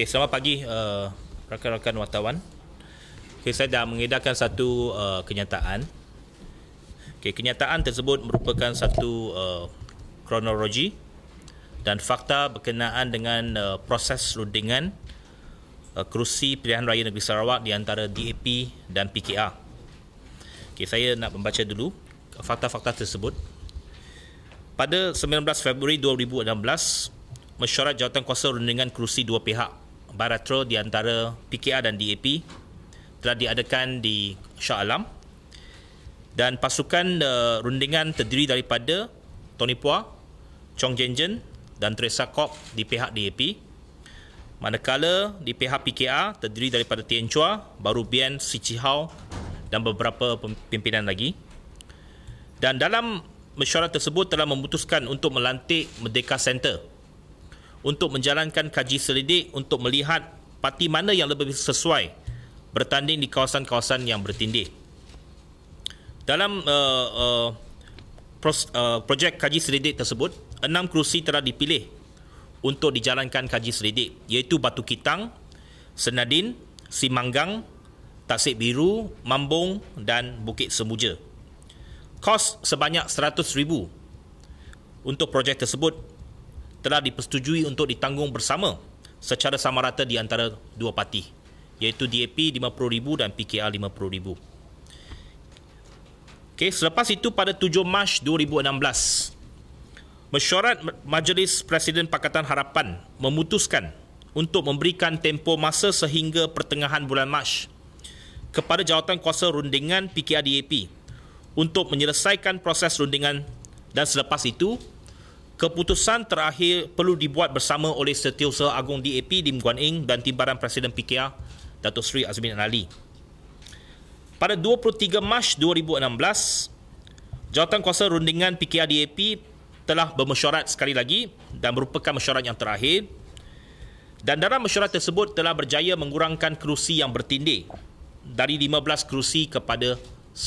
Okay, selamat pagi uh, rakan-rakan wartawan. Okay, saya dah mengedarkan satu uh, kenyataan. Okay, kenyataan tersebut merupakan satu uh, kronologi dan fakta berkenaan dengan uh, proses rundingan uh, kerusi pilihan raya negeri Sarawak di antara DAP dan PKR. Okay, saya nak membaca dulu fakta-fakta tersebut. Pada 19 Februari 2016, mesyuarat jawatan kuasa rundingan kerusi dua pihak Baratro di antara PKR dan DAP telah diadakan di Shah Alam dan pasukan uh, rundingan terdiri daripada Tony Pua, Chong Jenjen dan Teresa Kok di pihak DAP. Manakala di pihak PKR terdiri daripada Tien Chua, Baru Bian, Si Chihau dan beberapa pimpinan lagi. Dan dalam mesyuarat tersebut telah memutuskan untuk melantik Merdeka Center untuk menjalankan kaji selidik untuk melihat parti mana yang lebih sesuai bertanding di kawasan-kawasan yang bertindih. Dalam uh, uh, pros, uh, projek kaji selidik tersebut, enam kerusi telah dipilih untuk dijalankan kaji selidik iaitu Batu Kitang, Senadin, Simanggang, Tasik Biru, Mambung dan Bukit Semuja. Kos sebanyak RM100,000 untuk projek tersebut telah dipersetujui untuk ditanggung bersama secara sama rata di antara dua parti iaitu DAP RM50,000 dan PKR RM50,000. Okay, selepas itu pada 7 Mac 2016, mesyuarat Majlis Presiden Pakatan Harapan memutuskan untuk memberikan tempoh masa sehingga pertengahan bulan Mac kepada jawatan kuasa rundingan PKR DAP untuk menyelesaikan proses rundingan dan selepas itu Keputusan terakhir perlu dibuat bersama oleh Setiausaha Agung DAP Lim Guan Eng dan Timbaran Presiden PKR Datuk Seri Azmin Ali. Pada 23 Mac 2016, jawatan kuasa rundingan PKR DAP telah bermesyuarat sekali lagi dan merupakan mesyuarat yang terakhir dan dalam mesyuarat tersebut telah berjaya mengurangkan kerusi yang bertindih dari 15 kerusi kepada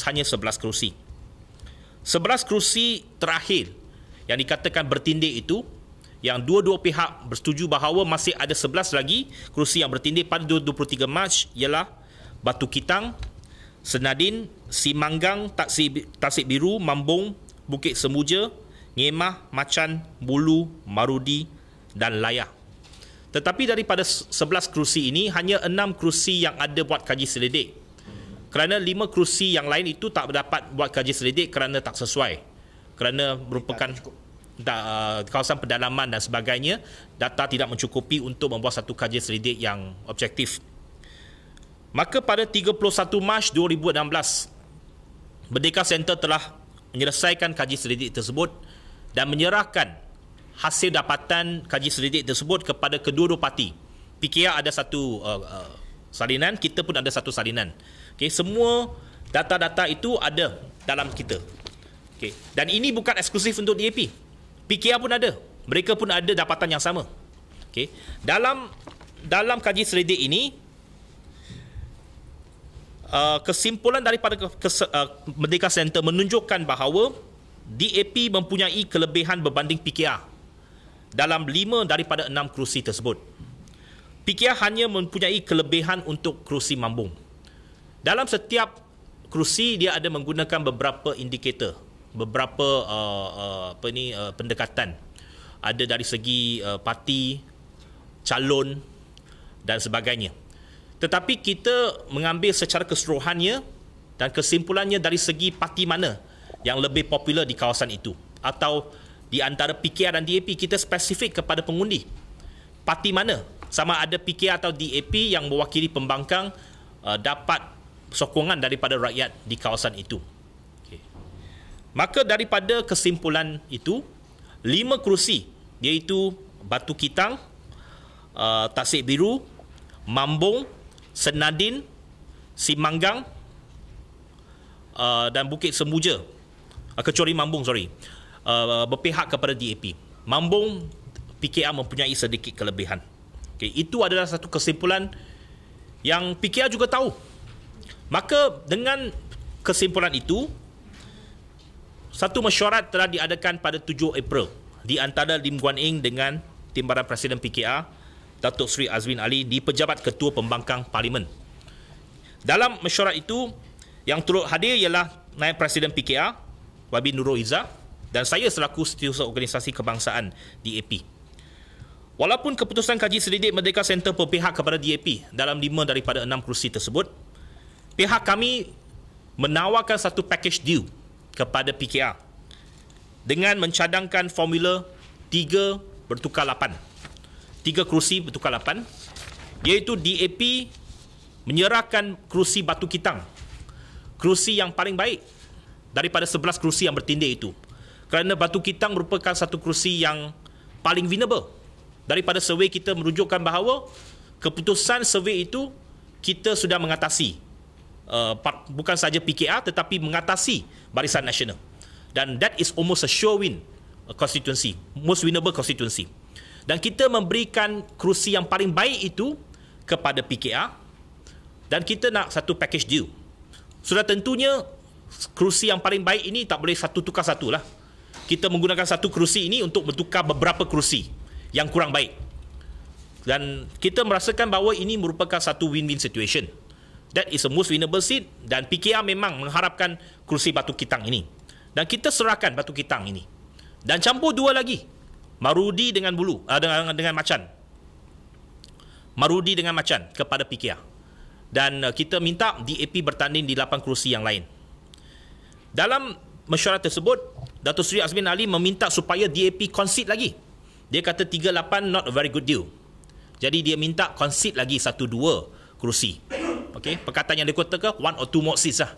hanya 11 kerusi. 11 kerusi terakhir yang dikatakan bertindih itu yang dua-dua pihak bersetuju bahawa masih ada 11 lagi kerusi yang bertindih pada 23 Mac ialah Batu Kitang, Senadin, Simanggang, Tasik, Tasik Biru, Mambung, Bukit Semuja, Ngemah, Macan, Bulu, Marudi dan Layah. Tetapi daripada 11 kerusi ini, hanya 6 kerusi yang ada buat kaji selidik. Kerana 5 kerusi yang lain itu tak dapat buat kaji selidik kerana tak sesuai kerana merupakan da, uh, kawasan pedalaman dan sebagainya data tidak mencukupi untuk membuat satu kajian selidik yang objektif maka pada 31 Mac 2016 Berdeka Center telah menyelesaikan kajian selidik tersebut dan menyerahkan hasil dapatan kaji selidik tersebut kepada kedua-dua parti. PKR ada satu uh, uh, salinan, kita pun ada satu salinan. Okay, semua data-data itu ada dalam kita. Okay. Dan ini bukan eksklusif untuk DAP. PKR pun ada. Mereka pun ada dapatan yang sama. Okay. Dalam dalam kaji seredik ini, uh, kesimpulan daripada kes, uh, Merdeka Center menunjukkan bahawa DAP mempunyai kelebihan berbanding PKR dalam lima daripada enam kerusi tersebut. PKR hanya mempunyai kelebihan untuk kerusi mambung. Dalam setiap kerusi, dia ada menggunakan beberapa indikator beberapa uh, uh, apa ni uh, pendekatan ada dari segi uh, parti calon dan sebagainya tetapi kita mengambil secara keseluruhannya dan kesimpulannya dari segi parti mana yang lebih popular di kawasan itu atau di antara PKR dan DAP kita spesifik kepada pengundi parti mana sama ada PKR atau DAP yang mewakili pembangkang uh, dapat sokongan daripada rakyat di kawasan itu Maka daripada kesimpulan itu, lima kerusi iaitu Batu Kitang, uh, Tasik Biru, Mambung, Senadin, Simanggang uh, dan Bukit Semuja. Uh, kecuali Mambung, sorry. Uh, berpihak kepada DAP. Mambung, PKR mempunyai sedikit kelebihan. Okay, itu adalah satu kesimpulan yang PKR juga tahu. Maka dengan kesimpulan itu, satu mesyuarat telah diadakan pada 7 April di antara Lim Guan Eng dengan Timbaran Presiden PKR Datuk Seri Azwin Ali di Pejabat Ketua Pembangkang Parlimen. Dalam mesyuarat itu yang turut hadir ialah Naib Presiden PKR Wabi Nurul Izzah dan saya selaku setiausaha organisasi kebangsaan DAP. Walaupun keputusan kaji selidik Merdeka Center berpihak kepada DAP dalam lima daripada enam kursi tersebut, pihak kami menawarkan satu package deal kepada PKR dengan mencadangkan formula 3 bertukar 8. 3 kerusi bertukar 8 iaitu DAP menyerahkan kerusi Batu Kitang. Kerusi yang paling baik daripada 11 kerusi yang bertindih itu. Kerana Batu Kitang merupakan satu kerusi yang paling vulnerable. Daripada survey kita merujukkan bahawa keputusan survey itu kita sudah mengatasi uh, bukan saja PKR tetapi mengatasi Barisan Nasional. Dan that is almost a sure win uh, constituency, most winnable constituency. Dan kita memberikan kerusi yang paling baik itu kepada PKR dan kita nak satu package deal. Sudah tentunya kerusi yang paling baik ini tak boleh satu tukar satu lah. Kita menggunakan satu kerusi ini untuk bertukar beberapa kerusi yang kurang baik. Dan kita merasakan bahawa ini merupakan satu win-win situation. That is a most winnable seat dan PKR memang mengharapkan kursi Batu Kitang ini. Dan kita serahkan Batu Kitang ini. Dan campur dua lagi. Marudi dengan bulu uh, dengan dengan macan. Marudi dengan macan kepada PKR. Dan uh, kita minta DAP bertanding di lapan kursi yang lain. Dalam mesyuarat tersebut, Datuk Seri Azmin Ali meminta supaya DAP concede lagi. Dia kata 38 not a very good deal. Jadi dia minta concede lagi 1 2 kursi okey perkataan yang dikota ke one or two moxis lah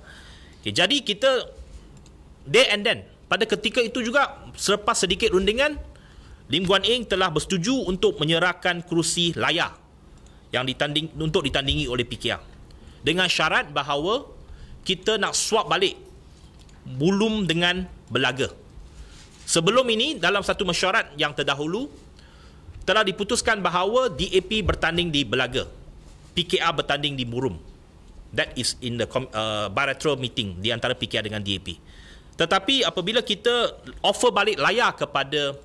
okay, jadi kita day and then pada ketika itu juga selepas sedikit rundingan Lim Guan Eng telah bersetuju untuk menyerahkan kerusi layar yang ditanding untuk ditandingi oleh PKR dengan syarat bahawa kita nak swap balik bulum dengan belaga. Sebelum ini dalam satu mesyuarat yang terdahulu telah diputuskan bahawa DAP bertanding di belaga. PKR bertanding di burum. That is in the uh, bilateral meeting di antara PKR dengan DAP. Tetapi apabila kita offer balik layar kepada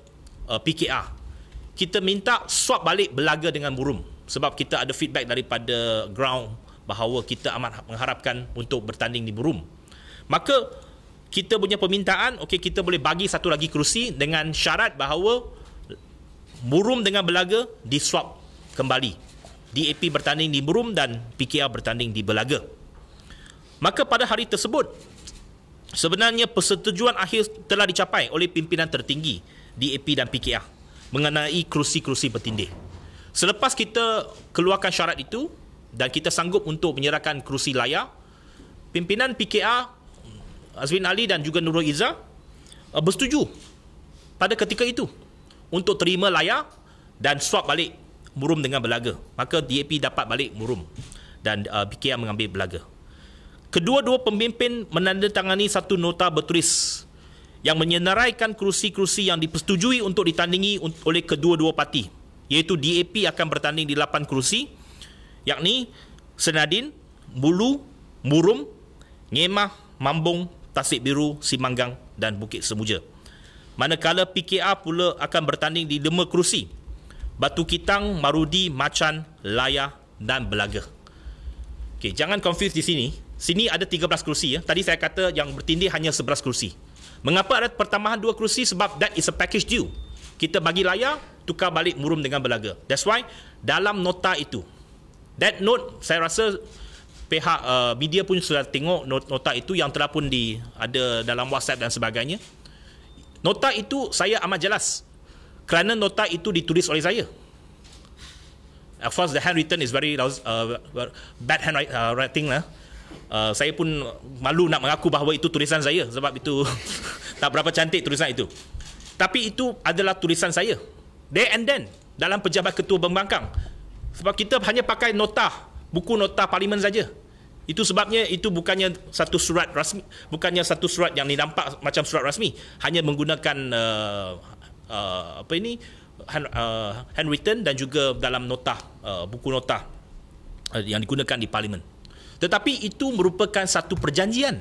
uh, PKR, kita minta swap balik belaga dengan burum sebab kita ada feedback daripada ground bahawa kita amat mengharapkan untuk bertanding di burum. Maka kita punya permintaan, okay kita boleh bagi satu lagi kerusi dengan syarat bahawa burum dengan belaga di swap kembali DAP bertanding di Murum dan PKR bertanding di Belaga. Maka pada hari tersebut, sebenarnya persetujuan akhir telah dicapai oleh pimpinan tertinggi DAP dan PKR mengenai kerusi-kerusi bertindih. Selepas kita keluarkan syarat itu dan kita sanggup untuk menyerahkan kerusi layar, pimpinan PKR Azwin Ali dan juga Nurul Iza eh, bersetuju pada ketika itu untuk terima layar dan swap balik murum dengan belaga. Maka DAP dapat balik murum dan uh, PKR mengambil belaga. Kedua-dua pemimpin menandatangani satu nota bertulis yang menyenaraikan kerusi-kerusi yang dipersetujui untuk ditandingi oleh kedua-dua parti. Iaitu DAP akan bertanding di lapan kerusi yakni Senadin, Bulu, Murum, Ngemah, Mambung, Tasik Biru, Simanggang dan Bukit Semuja. Manakala PKR pula akan bertanding di lima kerusi batu kitang, marudi, macan, layar dan belaga. Okay, jangan confuse di sini. Sini ada 13 kerusi ya. Tadi saya kata yang bertindih hanya 11 kerusi. Mengapa ada pertambahan dua kerusi? Sebab that is a package deal. Kita bagi layar, tukar balik murum dengan belaga. That's why dalam nota itu. That note saya rasa pihak uh, media pun sudah tengok nota itu yang telah pun di ada dalam WhatsApp dan sebagainya. Nota itu saya amat jelas kerana nota itu ditulis oleh saya. Of course, the handwritten is very uh, bad handwriting uh, lah. Uh, saya pun malu nak mengaku bahawa itu tulisan saya sebab itu tak berapa cantik tulisan itu. Tapi itu adalah tulisan saya. There and then dalam pejabat ketua pembangkang. Sebab kita hanya pakai nota, buku nota parlimen saja. Itu sebabnya itu bukannya satu surat rasmi, bukannya satu surat yang dinampak macam surat rasmi, hanya menggunakan uh, uh, apa ini hand, uh, handwritten dan juga dalam nota uh, buku nota uh, yang digunakan di parlimen tetapi itu merupakan satu perjanjian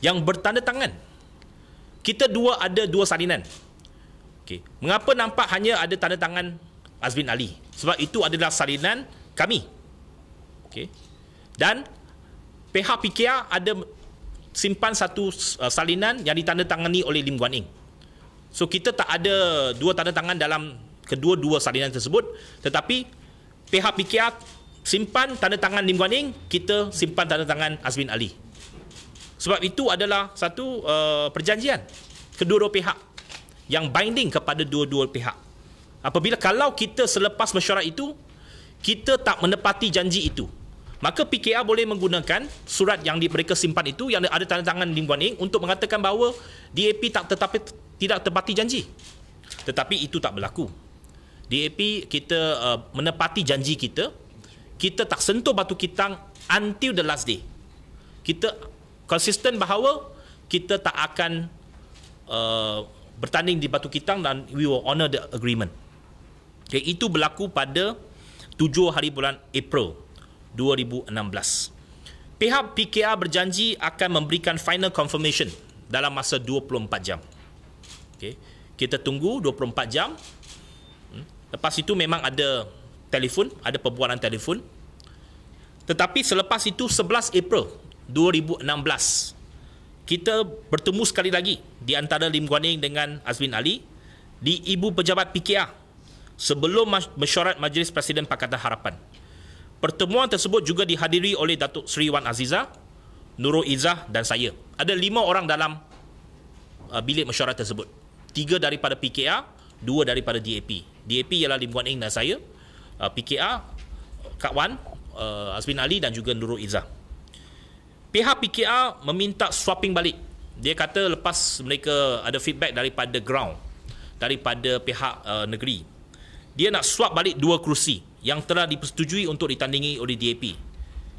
yang bertanda tangan kita dua ada dua salinan okay mengapa nampak hanya ada tanda tangan Azmin Ali sebab itu adalah salinan kami okay dan pihak PKR ada simpan satu uh, salinan yang ditanda tangani oleh Lim Guan Eng So kita tak ada dua tanda tangan dalam kedua-dua salinan tersebut tetapi pihak PKR simpan tanda tangan Lim Guan Eng, kita simpan tanda tangan Azmin Ali. Sebab itu adalah satu uh, perjanjian kedua-dua pihak yang binding kepada dua-dua pihak. Apabila kalau kita selepas mesyuarat itu kita tak menepati janji itu, maka PKR boleh menggunakan surat yang mereka simpan itu yang ada tanda tangan Lim Guan Eng untuk mengatakan bahawa DAP tak tetapi tidak tepati janji. Tetapi itu tak berlaku. DAP kita uh, menepati janji kita. Kita tak sentuh batu kitang until the last day. Kita konsisten bahawa kita tak akan uh, bertanding di batu kitang dan we will honor the agreement. Okay, itu berlaku pada 7 hari bulan April 2016. Pihak PKR berjanji akan memberikan final confirmation dalam masa 24 jam. Okey. Kita tunggu 24 jam. Hmm. Lepas itu memang ada telefon, ada perbualan telefon. Tetapi selepas itu 11 April 2016 kita bertemu sekali lagi di antara Lim Guaning dengan Azmin Ali di ibu pejabat PKR sebelum mesyuarat Majlis Presiden Pakatan Harapan. Pertemuan tersebut juga dihadiri oleh Datuk Seri Wan Aziza, Nurul Izzah dan saya. Ada lima orang dalam uh, bilik mesyuarat tersebut tiga daripada PKR dua daripada DAP DAP ialah Lim Guan Eng dan saya uh, PKR Kak Wan uh, Azmin Ali dan juga Nurul Iza. pihak PKR meminta swapping balik dia kata lepas mereka ada feedback daripada ground daripada pihak uh, negeri dia nak swap balik dua kerusi yang telah dipersetujui untuk ditandingi oleh DAP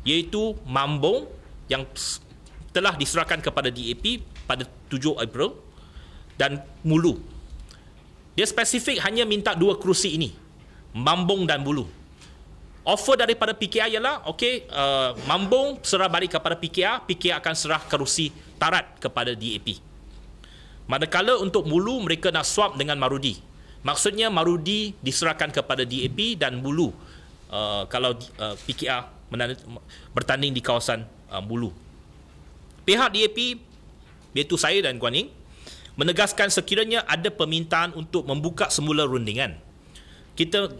iaitu Mambong yang telah diserahkan kepada DAP pada 7 April dan mulu. Dia spesifik hanya minta dua kerusi ini, mambung dan mulu. Offer daripada PKR ialah, okay, uh, mambung serah balik kepada PKR, PKR akan serah kerusi tarat kepada DAP. Manakala untuk mulu, mereka nak swap dengan Marudi. Maksudnya Marudi diserahkan kepada DAP dan mulu uh, kalau uh, PKR menand- bertanding di kawasan uh, mulu. Pihak DAP, iaitu saya dan Guaning, Ning, menegaskan sekiranya ada permintaan untuk membuka semula rundingan kita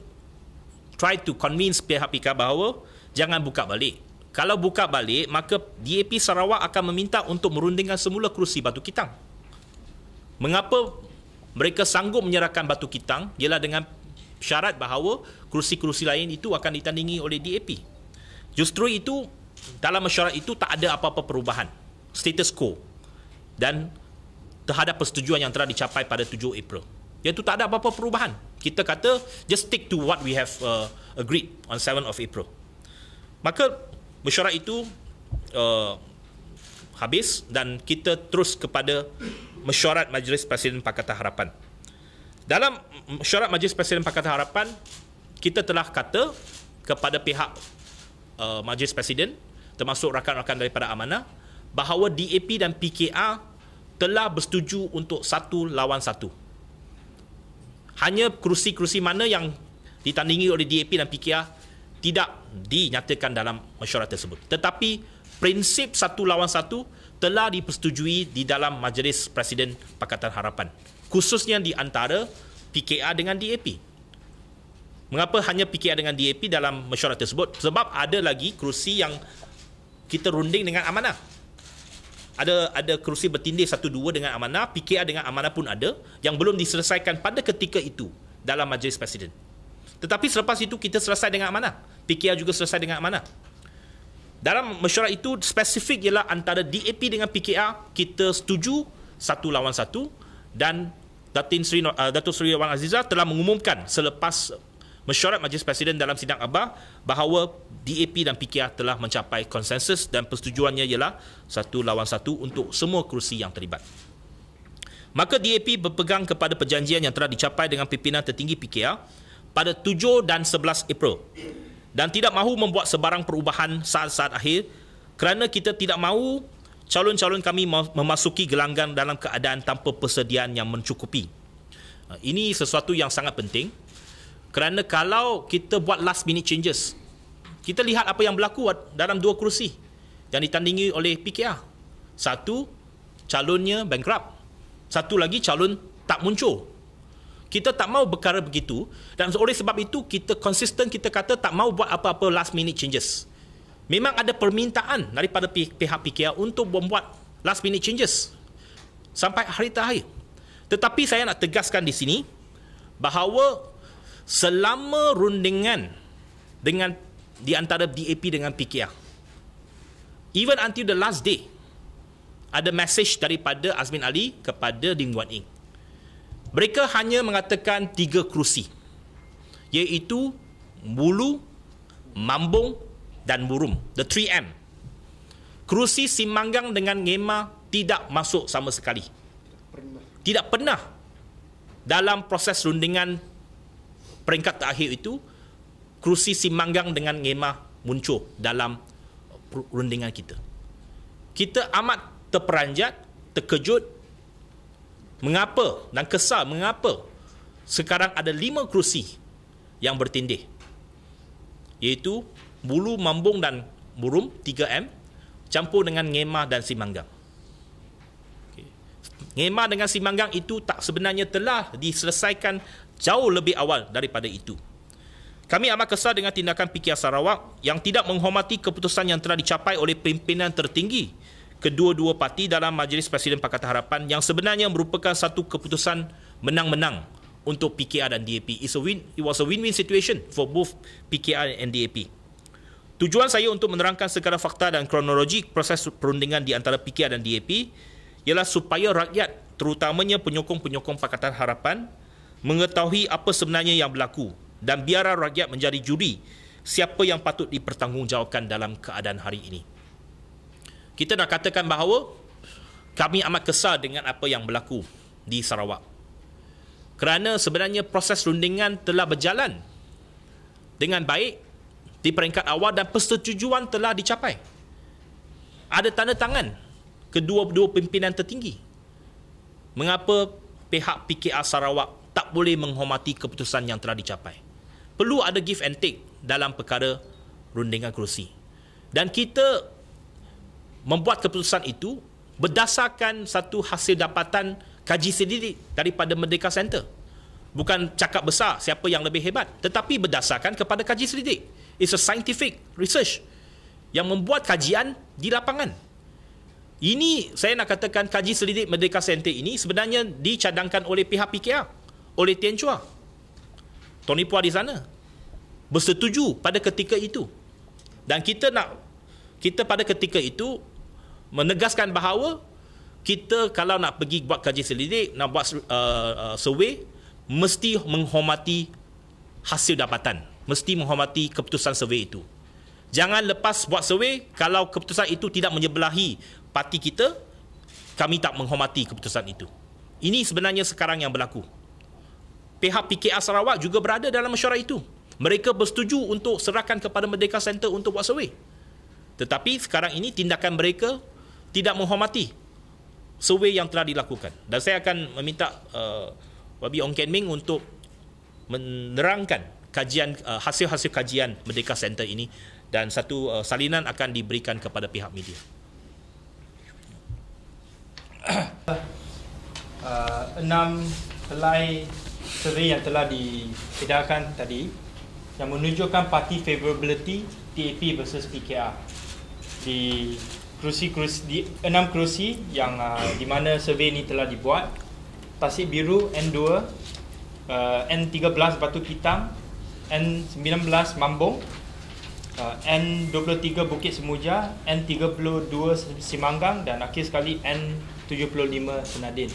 try to convince pihak PK bahawa jangan buka balik kalau buka balik maka DAP Sarawak akan meminta untuk merundingkan semula kerusi Batu Kitang mengapa mereka sanggup menyerahkan Batu Kitang ialah dengan syarat bahawa kerusi-kerusi lain itu akan ditandingi oleh DAP justru itu dalam mesyuarat itu tak ada apa-apa perubahan status quo dan terhadap persetujuan yang telah dicapai pada 7 April. Iaitu tak ada apa-apa perubahan. Kita kata just stick to what we have uh, agreed on 7 of April. Maka mesyuarat itu uh, habis dan kita terus kepada mesyuarat Majlis Presiden Pakatan Harapan. Dalam mesyuarat Majlis Presiden Pakatan Harapan, kita telah kata kepada pihak uh, Majlis Presiden termasuk rakan-rakan daripada Amanah bahawa DAP dan PKR telah bersetuju untuk satu lawan satu. Hanya kerusi-kerusi mana yang ditandingi oleh DAP dan PKR tidak dinyatakan dalam mesyuarat tersebut. Tetapi prinsip satu lawan satu telah dipersetujui di dalam Majlis Presiden Pakatan Harapan. Khususnya di antara PKR dengan DAP. Mengapa hanya PKR dengan DAP dalam mesyuarat tersebut? Sebab ada lagi kerusi yang kita runding dengan amanah ada ada kerusi bertindih satu dua dengan amanah PKR dengan amanah pun ada yang belum diselesaikan pada ketika itu dalam majlis presiden tetapi selepas itu kita selesai dengan amanah PKR juga selesai dengan amanah dalam mesyuarat itu spesifik ialah antara DAP dengan PKR kita setuju satu lawan satu dan Datin Seri uh, Datuk Seri Wan Azizah telah mengumumkan selepas mesyuarat majlis presiden dalam sidang abah bahawa DAP dan PKR telah mencapai konsensus dan persetujuannya ialah satu lawan satu untuk semua kerusi yang terlibat. Maka DAP berpegang kepada perjanjian yang telah dicapai dengan pimpinan tertinggi PKR pada 7 dan 11 April dan tidak mahu membuat sebarang perubahan saat-saat akhir kerana kita tidak mahu calon-calon kami memasuki gelanggang dalam keadaan tanpa persediaan yang mencukupi. Ini sesuatu yang sangat penting kerana kalau kita buat last minute changes kita lihat apa yang berlaku dalam dua kerusi yang ditandingi oleh PKR. Satu, calonnya bankrupt. Satu lagi, calon tak muncul. Kita tak mau berkara begitu dan oleh sebab itu kita konsisten kita kata tak mau buat apa-apa last minute changes. Memang ada permintaan daripada pihak PKR untuk membuat last minute changes sampai hari terakhir. Tetapi saya nak tegaskan di sini bahawa selama rundingan dengan di antara DAP dengan PKR. Even until the last day, ada message daripada Azmin Ali kepada Lim Guan Eng. Mereka hanya mengatakan tiga kerusi, iaitu Mulu, Mambung dan Murum. The three m Kerusi Simanggang dengan Ngema tidak masuk sama sekali. Tidak pernah dalam proses rundingan peringkat terakhir itu, kerusi simanggang dengan ngemah muncul dalam rundingan kita. Kita amat terperanjat, terkejut mengapa dan kesal mengapa sekarang ada lima kerusi yang bertindih iaitu bulu mambung dan Burung 3M campur dengan ngemah dan simanggang. Ngemah dengan simanggang itu tak sebenarnya telah diselesaikan jauh lebih awal daripada itu. Kami amat kesal dengan tindakan PKR Sarawak yang tidak menghormati keputusan yang telah dicapai oleh pimpinan tertinggi kedua-dua parti dalam Majlis Presiden Pakatan Harapan yang sebenarnya merupakan satu keputusan menang-menang untuk PKR dan DAP. It's a win, it was a win-win situation for both PKR and DAP. Tujuan saya untuk menerangkan segala fakta dan kronologi proses perundingan di antara PKR dan DAP ialah supaya rakyat, terutamanya penyokong-penyokong Pakatan Harapan, mengetahui apa sebenarnya yang berlaku dan biarlah rakyat menjadi juri siapa yang patut dipertanggungjawabkan dalam keadaan hari ini. Kita nak katakan bahawa kami amat kesal dengan apa yang berlaku di Sarawak. Kerana sebenarnya proses rundingan telah berjalan dengan baik di peringkat awal dan persetujuan telah dicapai. Ada tanda tangan kedua-dua pimpinan tertinggi. Mengapa pihak PKR Sarawak tak boleh menghormati keputusan yang telah dicapai? perlu ada give and take dalam perkara rundingan kerusi. Dan kita membuat keputusan itu berdasarkan satu hasil dapatan kaji sendiri daripada Merdeka Centre, Bukan cakap besar siapa yang lebih hebat tetapi berdasarkan kepada kaji sendiri. It's a scientific research yang membuat kajian di lapangan. Ini saya nak katakan kaji selidik Merdeka Center ini sebenarnya dicadangkan oleh pihak PKR, oleh Tian Chua. Tony Puah di sana bersetuju pada ketika itu dan kita nak kita pada ketika itu menegaskan bahawa kita kalau nak pergi buat kaji selidik nak buat uh, uh, survey mesti menghormati hasil dapatan mesti menghormati keputusan survey itu jangan lepas buat survey kalau keputusan itu tidak menyebelahi parti kita kami tak menghormati keputusan itu ini sebenarnya sekarang yang berlaku pihak PKR Sarawak juga berada dalam mesyuarat itu. Mereka bersetuju untuk serahkan kepada Merdeka Center untuk buat survey. Tetapi sekarang ini tindakan mereka tidak menghormati survey yang telah dilakukan. Dan saya akan meminta uh, Ong Ken Ming untuk menerangkan kajian uh, hasil-hasil kajian Merdeka Center ini dan satu uh, salinan akan diberikan kepada pihak media. Uh, enam helai survey yang telah diedarkan tadi yang menunjukkan parti favorability TAP versus PKR di kerusi kerusi di enam kerusi yang uh, di mana survey ini telah dibuat Tasik Biru N2 uh, N13 Batu Kitam N19 Mambong uh, N23 Bukit Semuja N32 Simanggang dan akhir sekali N75 Senadin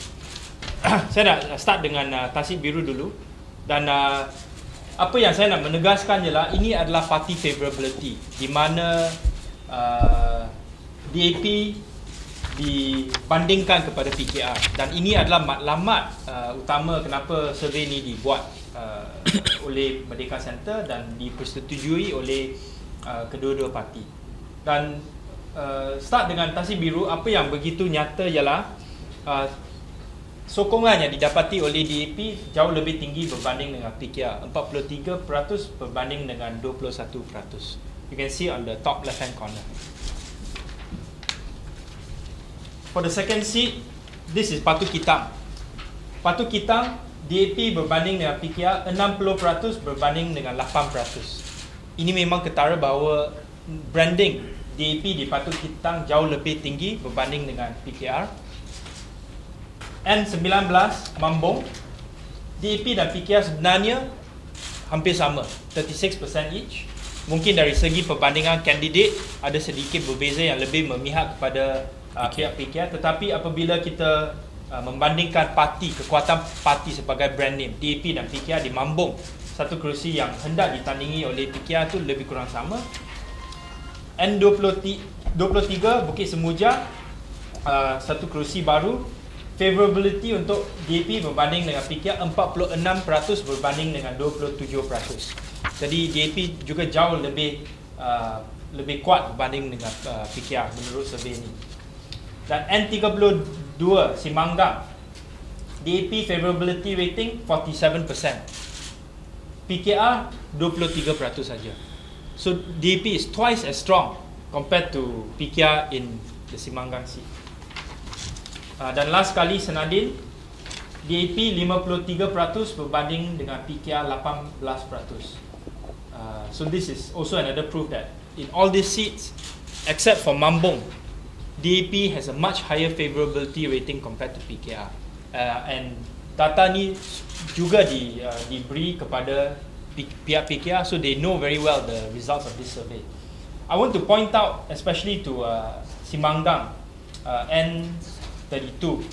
saya nak start dengan uh, tasik biru dulu dan uh, apa yang saya nak menegaskan ialah ini adalah party favorability di mana uh, DAP dibandingkan kepada PKR dan ini adalah matlamat uh, utama kenapa survey ini dibuat uh, oleh Merdeka Center dan dipersetujui oleh uh, kedua-dua parti dan uh, start dengan tasik biru apa yang begitu nyata ialah uh, sokongan yang didapati oleh DAP jauh lebih tinggi berbanding dengan PKR 43% berbanding dengan 21% you can see on the top left hand corner for the second seat this is Patu Kitang Patu Kitang DAP berbanding dengan PKR 60% berbanding dengan 8% ini memang ketara bahawa branding DAP di Patu Kitang jauh lebih tinggi berbanding dengan PKR N19 mambung DAP e dan PKR sebenarnya hampir sama 36% each mungkin dari segi perbandingan kandidat ada sedikit berbeza yang lebih memihak kepada uh, pihak PKR tetapi apabila kita uh, membandingkan parti kekuatan parti sebagai brand name DAP e dan PKR di mambung satu kerusi yang hendak ditandingi oleh PKR tu lebih kurang sama N23 Bukit Semuja uh, satu kerusi baru favorability untuk DP berbanding dengan PKR 46% berbanding dengan 27%. Jadi DP juga jauh lebih uh, lebih kuat berbanding dengan uh, PKR menurut survey ini. Dan N32 Simanggang, DP favorability rating 47%. PKR 23% saja. So DP is twice as strong compared to PKR in the Simanggang seat. Ah, dan last kali senadil DAP 53% berbanding dengan PKR 18%. Uh, so this is also another proof that in all these seats except for Mambong, DAP has a much higher favorability rating compared to PKR. Uh, ah, and data ni juga di uh, diberi kepada pihak PKR so they know very well the results of this survey. I want to point out especially to uh, Simanggang uh, and 32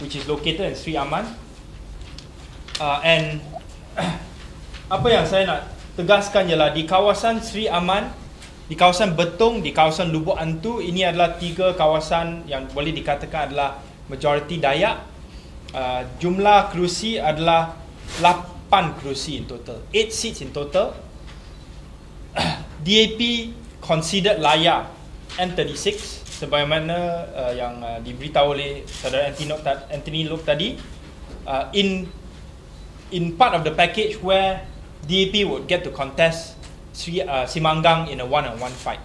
which is located in Sri Aman uh, and apa yang saya nak tegaskan ialah di kawasan Sri Aman di kawasan Betung, di kawasan Lubuk Antu ini adalah tiga kawasan yang boleh dikatakan adalah majoriti Dayak uh, jumlah kerusi adalah 8 kerusi in total 8 seats in total DAP considered layak, N36 sebagaimana uh, yang uh, diberitahu oleh saudara Anthony Lok tadi uh, in in part of the package where DAP would get to contest Sri uh, Simanggang in a one on one fight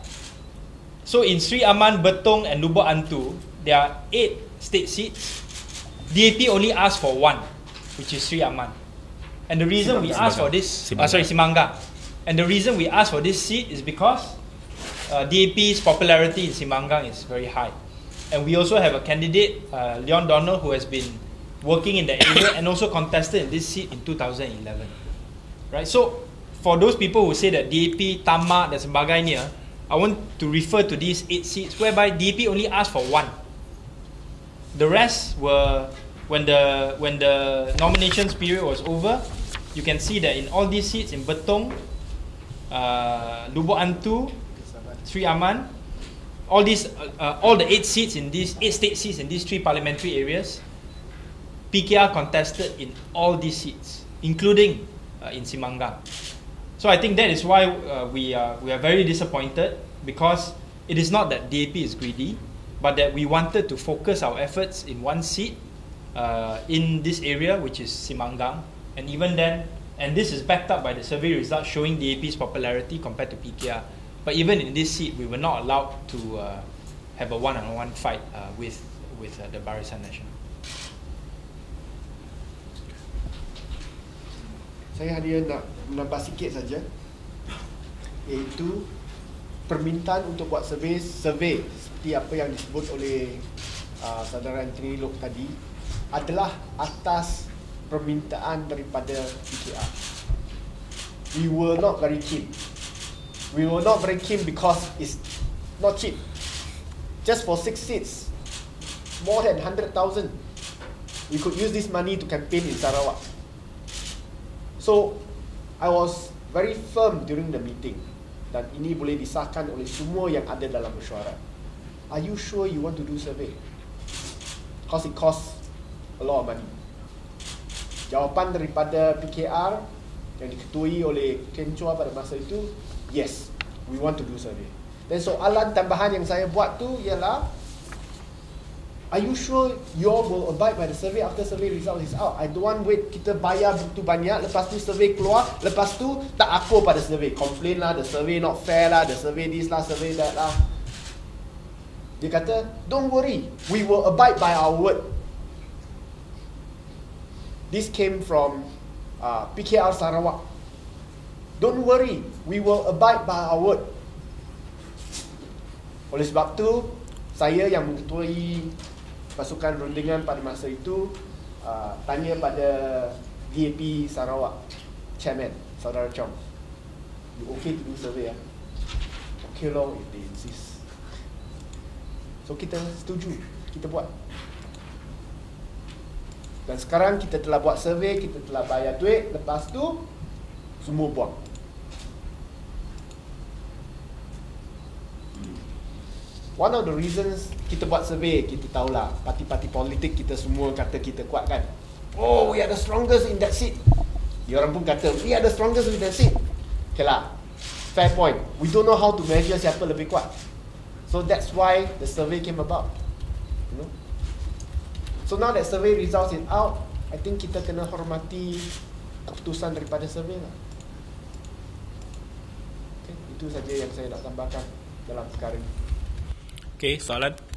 so in Sri Aman Betong and Lubuk Antu there are eight state seats DAP only asked for one which is Sri Aman and the reason Simanga. we asked for this uh, sorry Simanggang and the reason we asked for this seat is because uh, DAP's popularity in Simangang is very high. And we also have a candidate, uh, Leon Donald, who has been working in the area and also contested in this seat in 2011. Right? So, for those people who say that DAP, Tama, dan sebagainya, I want to refer to these eight seats whereby DAP only asked for one. The rest were, when the, when the nominations period was over, you can see that in all these seats in Betong, uh, Lubuk Antu, Sri Aman, all these, uh, all the eight seats in these eight state seats in these three parliamentary areas, PKR contested in all these seats, including uh, in Simanga. So I think that is why uh, we are we are very disappointed because it is not that DAP is greedy, but that we wanted to focus our efforts in one seat uh, in this area, which is Simangang, and even then, and this is backed up by the survey results showing DAP's popularity compared to PKR. But even in this seat, we were not allowed to uh, have a one-on-one -on -one fight uh, with with uh, the Barisan Nasional. Saya hanya nak menambah sikit saja, iaitu permintaan untuk buat survey survey seperti apa yang disebut oleh uh, saudara Anthony Lok tadi adalah atas permintaan daripada PKR. We were not very keen we will not very keen because it's not cheap. Just for six seats, more than 100,000, we could use this money to campaign in Sarawak. So I was very firm during the meeting that ini boleh disahkan oleh semua yang ada dalam mesyuarat. Are you sure you want to do survey? Because it costs a lot of money. Jawapan daripada PKR yang diketuai oleh Ken Chua pada masa itu Yes, we want to do survey. Then so alat tambahan yang saya buat tu ialah Are you sure you all will abide by the survey after survey result is out? I don't want wait kita bayar begitu banyak lepas tu survey keluar lepas tu tak aku pada survey complain lah the survey not fair lah the survey this lah survey that lah. Dia kata don't worry we will abide by our word. This came from uh, PKR Sarawak. Don't worry, we will abide by our word. Oleh sebab tu, saya yang mengetuai pasukan rundingan pada masa itu uh, tanya pada DAP Sarawak, Chairman, Saudara Chong. You okay to do survey ya? Okay lor if they insist. So kita setuju, kita buat. Dan sekarang kita telah buat survey, kita telah bayar duit. Lepas tu, semua buang hmm. One of the reasons kita buat survey, kita tahulah parti-parti politik kita semua kata kita kuat kan. Oh, we are the strongest in that seat. Dia orang pun kata, we are the strongest in that seat. Okay lah, fair point. We don't know how to measure siapa lebih kuat. So that's why the survey came about. You know? So now that survey results in out, I think kita kena hormati keputusan daripada survey lah. Itu saja yang saya nak tambahkan dalam sekarang. ini. Okey, soalan